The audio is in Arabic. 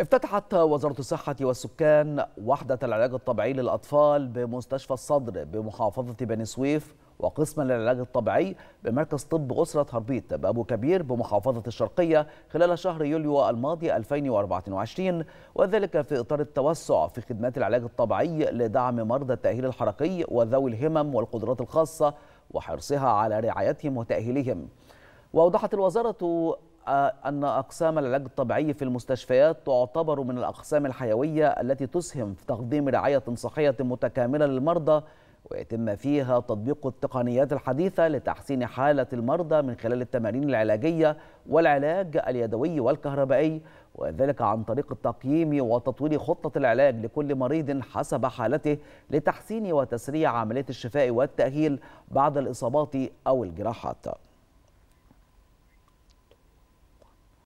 افتتحت وزارة الصحة والسكان وحدة العلاج الطبيعي للأطفال بمستشفى الصدر بمحافظة بني سويف وقسم للعلاج الطبيعي بمركز طب أسرة هربيت بأبو كبير بمحافظة الشرقية خلال شهر يوليو الماضي 2024 وذلك في إطار التوسع في خدمات العلاج الطبيعي لدعم مرضى التأهيل الحركي وذوي الهمم والقدرات الخاصة وحرصها على رعايتهم وتأهيلهم وأوضحت الوزارة أن أقسام العلاج الطبيعي في المستشفيات تعتبر من الأقسام الحيوية التي تسهم في تقديم رعاية صحية متكاملة للمرضى ويتم فيها تطبيق التقنيات الحديثة لتحسين حالة المرضى من خلال التمارين العلاجية والعلاج اليدوي والكهربائي وذلك عن طريق التقييم وتطوير خطة العلاج لكل مريض حسب حالته لتحسين وتسريع عملية الشفاء والتأهيل بعد الإصابات أو الجراحات